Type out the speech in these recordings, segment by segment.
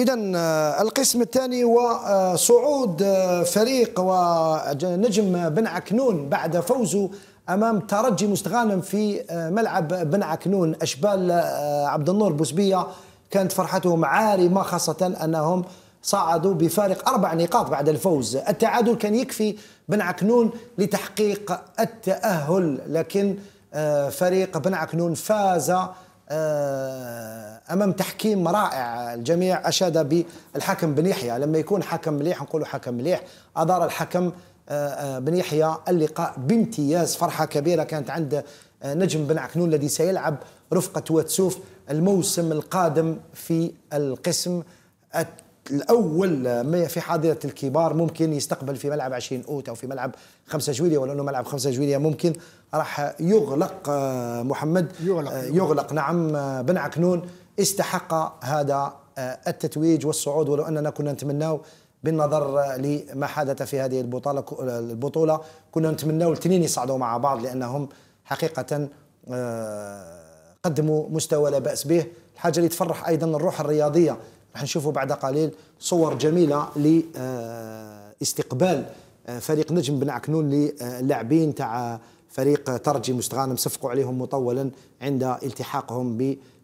إذا آه، القسم الثاني هو آه، صعود آه، فريق ونجم بن عكنون بعد فوزه امام ترجي مستغانم في ملعب بن عكنون اشبال عبد النور بوسبيه كانت فرحتهم عارمه خاصه انهم صعدوا بفارق اربع نقاط بعد الفوز التعادل كان يكفي بن عكنون لتحقيق التاهل لكن فريق بن عكنون فاز آه، امام تحكيم رائع الجميع اشاد بالحكم بن يحيى لما يكون حكم مليح نقولوا حكم مليح ادار الحكم آه، آه، بن يحيى اللقاء بامتياز فرحه كبيره كانت عند نجم بن عكنون الذي سيلعب رفقه واتسوف الموسم القادم في القسم الاول ما في حاضره الكبار ممكن يستقبل في ملعب 20 اوت او في ملعب 5 جويليا ولا انه ملعب 5 جويليا ممكن راح يغلق آه، محمد يغلق, يغلق, آه، يغلق نعم آه، بن عكنون استحق هذا التتويج والصعود ولو اننا كنا نتمناو بالنظر لما حدث في هذه البطوله البطوله كنا نتمناو الاثنين يصعدوا مع بعض لانهم حقيقه قدموا مستوى لا باس به الحاجه اللي تفرح ايضا الروح الرياضيه راح نشوفوا بعد قليل صور جميله لاستقبال آه، فريق نجم بن عكنون للاعبين تاع فريق ترجي مستغانم صفقوا عليهم مطولا عند التحاقهم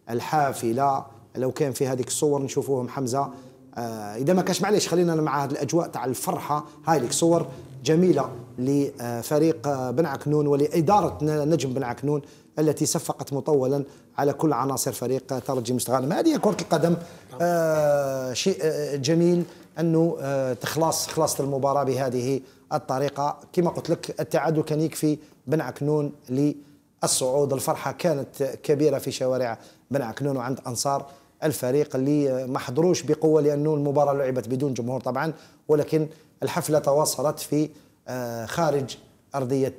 بالحافله لو كان في هذيك الصور نشوفوهم حمزه آه، اذا ما كانش معليش خلينا مع هذه الاجواء تاع الفرحه هاي لك صور جميله لفريق بن عكنون ولاداره نجم بن عكنون التي صفقت مطولا على كل عناصر فريق ترجي مستغانم غانم هذه كرة القدم آه شيء آه، جميل أنه آه تخلص خلاصة المباراة بهذه الطريقة كما قلت لك التعادل كان يكفي بن عكنون للصعود الفرحة كانت كبيرة في شوارع بن عكنون وعند أنصار الفريق اللي ما حضروش بقوة لأنه المباراة لعبت بدون جمهور طبعا ولكن الحفلة تواصلت في آه، خارج أرضية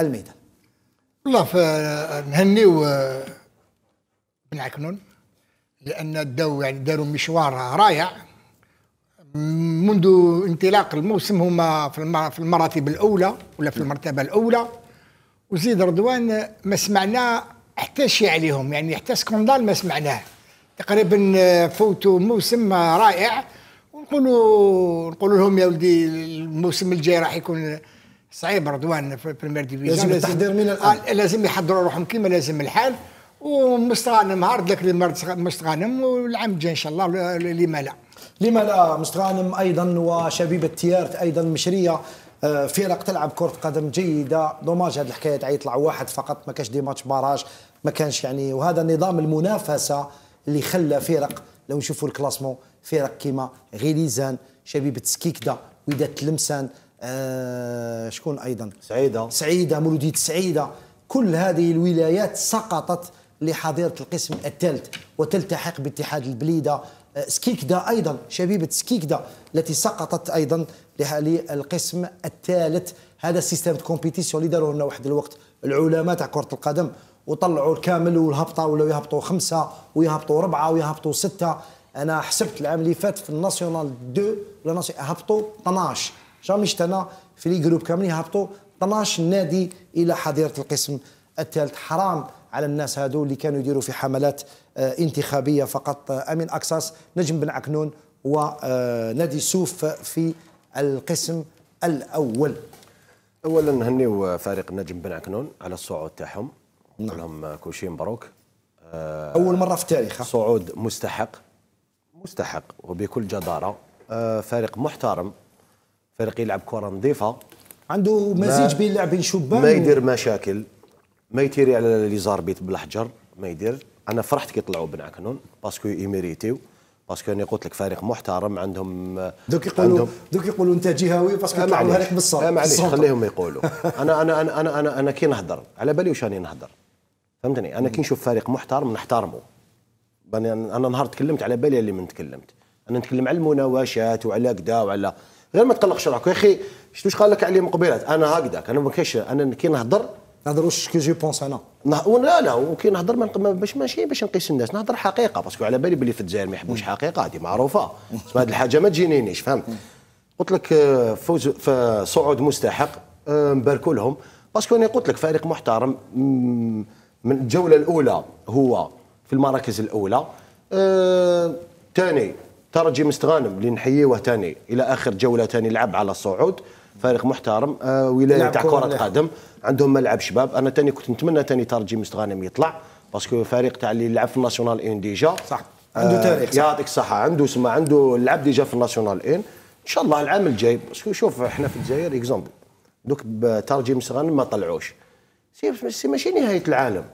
الميدان والله فنهنيو بن عكنون لان داو يعني داروا مشوار رائع منذ انطلاق الموسم هما في المراتب الاولى ولا في المرتبه الاولى وزيد رضوان ما سمعنا حتى شيء عليهم يعني حتى سكوندال ما سمعناه تقريبا فوتوا موسم رائع ونقولوا نقولوا لهم يا ولدي الموسم الجاي راح يكون صعيب رضوان في البريمير ديفيزيون لازم التحضير من الان آه، لازم يحضروا روحهم كما لازم الحال ومستغانم عرض لك مستغانم والعام الجاي ان شاء الله لما لا لما لا مستغانم ايضا وشبيبه تيارت ايضا مشريه آه، فرق تلعب كره قدم جيده دوماج هذه الحكايه تاع يطلع واحد فقط ما كانش دي ماتش باراج ما كانش يعني وهذا نظام المنافسه اللي خلى فرق لو نشوفوا الكلاسمون فرق كيما غيليزان شبيبه سكيكدا وداد تلمسان آه شكون ايضا سعيده سعيده مولوديه سعيده كل هذه الولايات سقطت لحظيره القسم الثالث وتلتحق باتحاد البليده آه، سكيكدا ايضا شبيبه سكيكدا التي سقطت ايضا للقسم الثالث هذا سيستم كومبيتيسيون اللي داروه لنا واحد الوقت العلماء تاع كره القدم وطلعوا الكامل والهبطه ولا يهبطوا خمسه ويهبطوا ربعه ويهبطوا سته انا حسبت العام اللي فات في الناسيونال دو هبطوا 12 جامي شتنا في لي جروب كامل يهبطوا 12 نادي الى حظيره القسم الثالث حرام على الناس هادو اللي كانوا يديروا في حملات آه، انتخابيه فقط آه، امين اكساس نجم بن عكنون ونادي آه، سوف في القسم الاول اولا نهنيو فريق نجم بن عكنون على الصعود تاعهم نقول نعم. لهم كل شيء مبروك اول مره في التاريخ صعود مستحق مستحق وبكل جداره فريق محترم فريق يلعب كره نظيفه عنده مزيج بين لاعبين شبان ما يدير مشاكل ما يتيري على لي زاربيت بالحجر ما يدير انا فرحت كي طلعوا بن عكنون باسكو يميريتيو باسكو انا قلت لك فريق محترم عندهم دوك يقولوا عندهم دوك يقولوا انت جهوي باسكو طلعوها لك بالصوت معليش خليهم يقولوا انا انا انا انا انا, أنا كي نهضر على بالي واش راني نهضر فهمتني انا كي نشوف فريق محترم نحترمه انا نهار تكلمت على بالي اللي من تكلمت انا نتكلم على المناوشات وعلى كذا وعلى غير ما تقلقش روحك يا اخي شنو قال لك عليه من قبيلات انا هكذاك انا ما كاينش انا كي نهضر نهضر واش كي جو بونس انا لا لا وكي نهضر باش ماشي باش نقيس الناس نهضر حقيقه باسكو على بالي بلي في الجزائر ما يحبوش حقيقه هذه معروفه هذه الحاجه ما تجينينيش فهمت قلت لك آه، فوز في صعود مستحق آه، نباركوا لهم باسكو انا قلت لك فريق محترم من الجوله الاولى هو في المراكز الاولى ثاني آه، ترى جيمس غانم اللي نحييه ثاني الى اخر جوله ثاني لعب على الصعود فريق محترم آه ولايه نعم، تاع كره قدم عندهم ملعب شباب انا ثاني كنت نتمنى ثاني ترى جيمس غانم يطلع باسكو فريق تاع اللي يلعب في الناسيونال ان ديجا صح آه، عنده تاريخ يعطيك الصحه عنده سما عنده لعب ديجا في الناسيونال ان ان شاء الله العام الجاي باسكو شوف احنا في الجزائر اكزومبل دوك تار جيمس غانم ما طلعوش سي ماشي نهايه العالم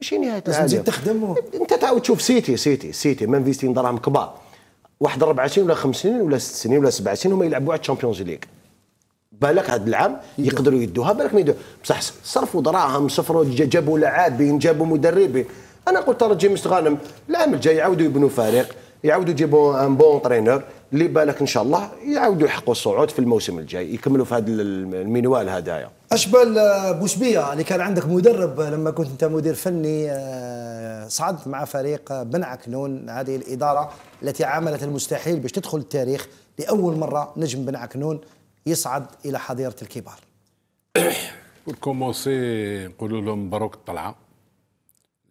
ماشي نهايه العالم تزيد تخدم انت تعاود تشوف سيتي سيتي سيتي منفيستين دراهم كبار واحد ربع سنين ولا خمس سنين ولا ست سنين ولا سبع سنين هما يلعبوا على الشامبيونز ليغ بالك هذا العام يقدروا يدوها بالك ما يدوها بصح صرفوا دراهم صفروا جابوا لاعبين جابوا مدربين انا قلت ترى جيمس غانم العام الجاي يعاودوا يبنوا فريق يعاودوا يجيبوا ان بون ترينر اللي بالك ان شاء الله يعاودوا يحققوا الصعود في الموسم الجاي يكملوا في هذا المنوال هدايا اشبال بوشبيه اللي كان عندك مدرب لما كنت انت مدير فني آه، صعدت مع فريق بن عكنون هذه الاداره التي عملت المستحيل باش تدخل التاريخ لاول مره نجم بن عكنون يصعد الى حظيره الكبار كومونسي نقولوا لهم مبروك الطلعه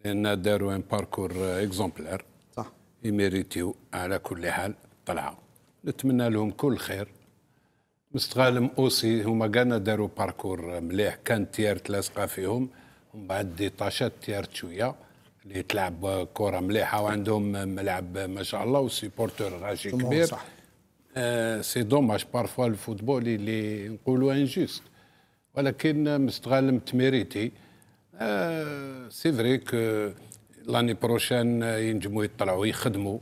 لان داروا ان باركور اكزومبلار صح يميريتيو على كل حال طلعه نتمنى لهم كل خير مستغالم اوسي هما كان داروا باركور مليح كان تيارت لاصقه فيهم ومن بعد دي طاشات شويه اللي تلعب كره مليحه وعندهم ملعب ما شاء الله وسيبورتور غاشي كبير صح. آه سي دوماج بارفوا الفوتبول اللي نقولوا انجوست ولكن مستغالم تميريتي آه سي فري كو لاني بروشان ينجموا يطلعوا يخدموا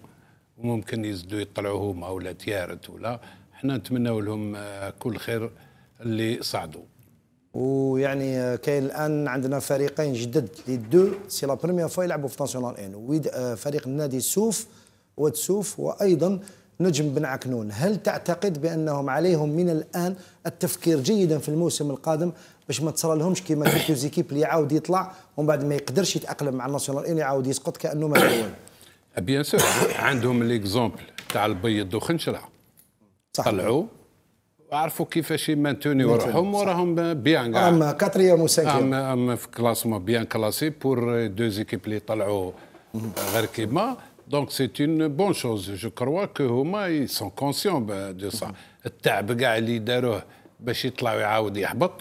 وممكن يزدوا يطلعوا هما ولا تيارت ولا حنا نتمناو لهم آه، كل خير اللي صعدوا ويعني آه، كاين الان عندنا فريقين جدد لي دو سي لا بروميير فوا يلعبوا في ناسيونال ان آه، فريق النادي سوف وتسوف وايضا نجم بن عكنون هل تعتقد بانهم عليهم من الان التفكير جيدا في الموسم القادم باش ما تصرى لهمش كيما كيتو زيكيب اللي يعاود يطلع ومن بعد ما يقدرش يتاقلم مع الناسيونال ان يعاود يسقط كانه ما بيان ah, سور عندهم ليكزومبل تاع البيض وخنشره طلعوا عرفوا كيفاش يمانتوني روحهم وراهم بيان كاع اما كاتريام وسانكيام اما في كلاسمون بيان كلاسي بور دو زيكيب اللي طلعوا غير كيما دونك سي اون بون شوز جو كروا كو هما سون كونسيون دو سا التعب كاع اللي داروه باش يطلع ويعاود يحبط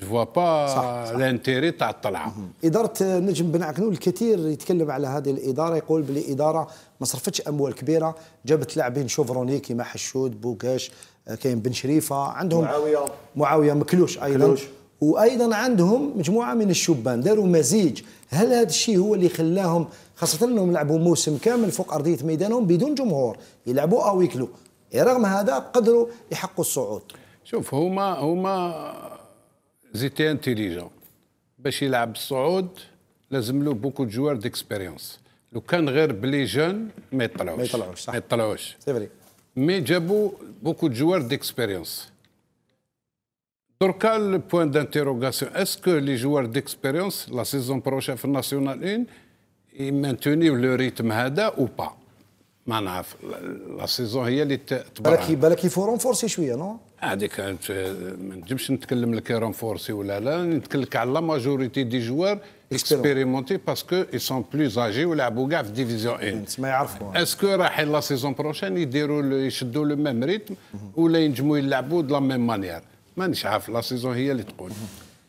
جو فوا با لانتيري تاع الطلعه اداره نجم بن عكنون الكثير يتكلم على هذه الاداره يقول بلي اداره ما صرفتش اموال كبيره جابت لاعبين شوفروني كيما حشود بوكاش آه، كاين بن شريفه عندهم معاويه معاويه مكلوش ايضا مكلوش. وايضا عندهم مجموعه من الشبان داروا مزيج هل هذا الشيء هو اللي خلاهم خاصه انهم لعبوا موسم كامل فوق ارضيه ميدانهم بدون جمهور يلعبوا او يكلو رغم هذا قدروا يحقوا الصعود شوف هما هما زيتي انتيليجون باش يلعب الصعود لازم له بوكو جوار ديكسبيريونس لو كان غير بلي جون ما يطلعوش ما يطلعوش صح ما يطلعوش سي فري مي جابوا بوكو جوار ديكسبيريونس دركا البوان دانتيروغاسيون اسكو لي جوار ديكسبيريونس لا سيزون بروشا في الناسيونال ان يمانتوني لو ريتم هذا او با ما نعرف لا سيزون هي اللي تبرع بالك بالك يفو رونفورسي شويه نو هذيك ما نجمش نتكلم لك رونفورسي ولا لا نتكلم لك على لا ماجوريتي دي جوار اكسبيريمونتي باسكو اي سون بلوز اجي ويلعبوا كاع في ديفيزيون ان ما يعرفوا اسكو راح لا سيزون بروشين يديروا يشدوا لو ميم ريتم ولا ينجموا يلعبوا دو لا ميم مانيير مانيش عارف لا سيزون هي اللي تقول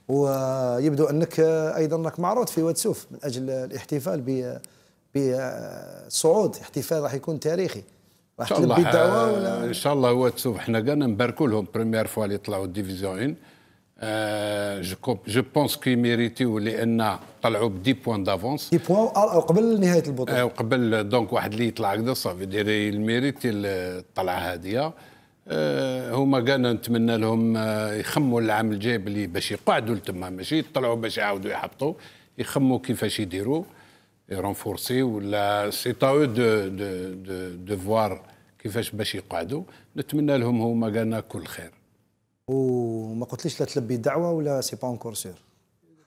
ويبدو انك euh, ايضا راك معروض في واتسوف من اجل الاحتفال ب بصعود احتفال راح يكون تاريخي راح تلبي الدعوه ولا ان شاء الله هو تشوف حنا كاع نباركوا لهم بريمير فوا اللي طلعوا ديفيزيون 1 جو جو بونس كي ميريتيو لان طلعوا ب 10 بوان دافونس آه، 10 بوان قبل نهايه البطوله آه، وقبل قبل دونك واحد اللي يطلع هكذا صافي دير الميريتي الطلعه هذه آه هما كان نتمنى لهم آه، يخموا العام الجاي باش يقعدوا لتما ماشي يطلعوا باش يعاودوا يحبطوا يخموا كيفاش يديروا et renforcée ولا سي تا او دو دو دو دو فوار كيفاش باش يقعدوا نتمنى لهم هما قالنا كل خير وما قلتليش لا تلبي الدعوه ولا سي با اونكور سير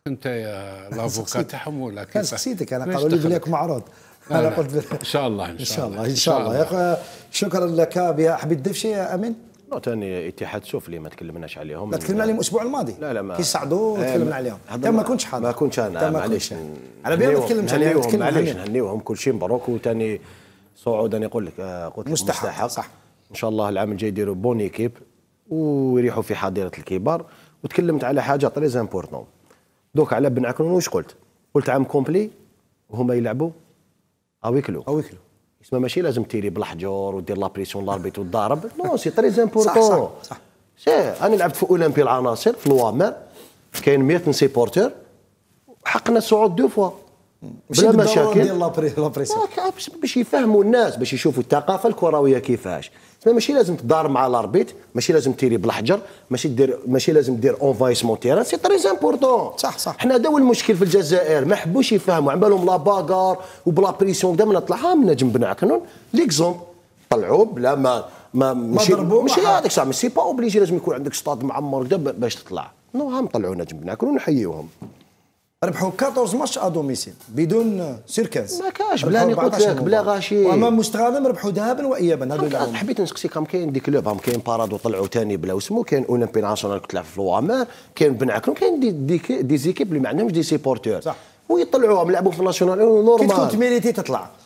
انت يا لافوكا تاعهم ولا كيف كان سقسيتك انا قالوا لي بلاك معرض انا قلت ان شاء الله ان شاء الله ان شاء الله, إن شاء الله. شكرا لك بها حبيب دفشي يا امين ثاني اتحاد سفلي ما تكلمناش عليهم ما تكلمنا عليهم الاسبوع الماضي لا لا ما كي صعدوا آه، تكلمنا عليهم انت ما كنتش حاضر ما كنتش انا معليش على بالي ما تكلمتش عليهم معليش نهنيوهم كل شيء مبروك وثاني صعود انا نقول لك آه، قلت لك مستحق, مستحق صح ان شاء الله العام الجاي يديروا بون ايكيب ويريحوا في حظيره الكبار وتكلمت على حاجه تريز امبورتون دوك على بن عكنون واش قلت؟ قلت عام كومبلي وهما يلعبوا اويكلو اويكلو اسمها ماشي لازم تيري بالحجور ودير لابريسيون لاربيت وتضارب نو سي تري امبورتون صح صح, صح. انا لعبت في اولمبي العناصر في الوامر كاين 100 سيبورتر حقنا الصعود دو فوا بلا مشاكل باش باش يفهموا الناس باش يشوفوا الثقافه الكرويه كيفاش ماشي لازم تدار مع الاربيت ماشي لازم تيري بالحجر ماشي دير ماشي لازم دير اونفايسمون تيران سي تري امبورطون صح صح حنا هذا هو المشكل في الجزائر ما حبوش يفهموا عمالهم لا باغار وبلا بريسيون قدام من طلعها من جنب بنعكنون ليكزومبل طلعوا بلا ما ما ماشي ماشي هذاك صح ماشي با اوبليجي لازم يكون عندك ستاد معمر قدام باش تطلع نو هم طلعونا جنب بنعكنون ونحييوهم ربحوا 14 ماتش ا دوميسيل بدون سيركاز ما كاش بلا نقاط بلا غاشي وامام مستغانم ربحوا ذهبا وايابا هذو حبيت نسقسيك كام كاين دي كلوب هم كاين بارادو طلعوا ثاني بلا وسمو كاين اولمبي ناسيونال كتلعب في لوامان كاين بن كاين دي دي, دي زيكيب اللي ما عندهمش دي سيبورتور ويطلعوهم يلعبوا في ناسيونال نورمال كي تكون تميريتي تطلع